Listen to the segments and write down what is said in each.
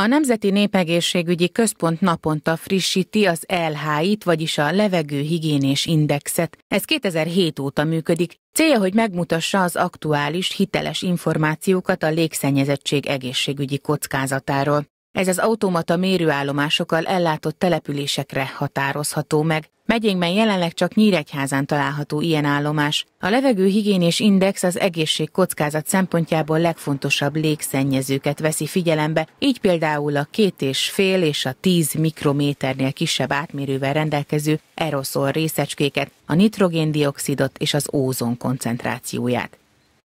A Nemzeti Népegészségügyi Központ naponta frissíti az LHI-t, vagyis a levegő higiénés indexet. Ez 2007 óta működik. Célja, hogy megmutassa az aktuális, hiteles információkat a légszennyezettség egészségügyi kockázatáról. Ez az automata mérőállomásokkal ellátott településekre határozható meg. Megyénkben jelenleg csak Nyíregyházán található ilyen állomás. A levegő higiénés index az egészség kockázat szempontjából legfontosabb légszennyezőket veszi figyelembe, így például a két és fél és a 10 mikrométernél kisebb átmérővel rendelkező aeroszol részecskéket, a nitrogéndioxidot és az ózon koncentrációját.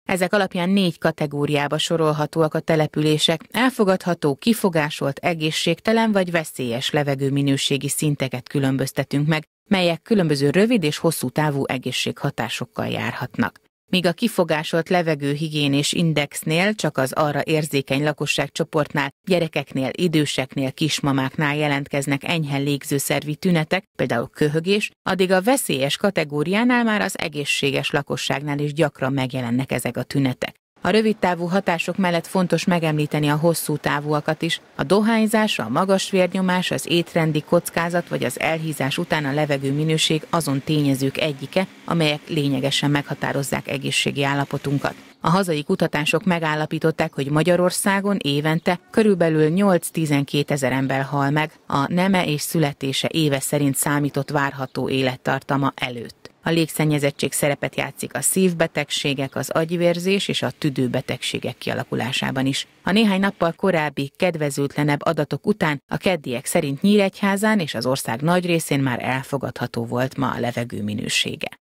Ezek alapján négy kategóriába sorolhatóak a települések, elfogadható, kifogásolt, egészségtelen vagy veszélyes levegőminőségi szinteket különböztetünk meg, melyek különböző rövid és hosszú távú egészséghatásokkal járhatnak míg a kifogásolt higiénés indexnél csak az arra érzékeny lakosságcsoportnál, gyerekeknél, időseknél, kismamáknál jelentkeznek enyhe légzőszervi tünetek, például köhögés, addig a veszélyes kategóriánál már az egészséges lakosságnál is gyakran megjelennek ezek a tünetek. A rövid távú hatások mellett fontos megemlíteni a hosszú távúakat is. A dohányzás, a magas vérnyomás, az étrendi kockázat vagy az elhízás után a levegő minőség azon tényezők egyike, amelyek lényegesen meghatározzák egészségi állapotunkat. A hazai kutatások megállapították, hogy Magyarországon évente körülbelül 8-12 ezer ember hal meg, a neme és születése éve szerint számított várható élettartama előtt. A légszennyezettség szerepet játszik a szívbetegségek, az agyvérzés és a tüdőbetegségek kialakulásában is. A néhány nappal korábbi, kedvezőtlenebb adatok után a keddiek szerint Nyíregyházán és az ország nagy részén már elfogadható volt ma a levegő minősége.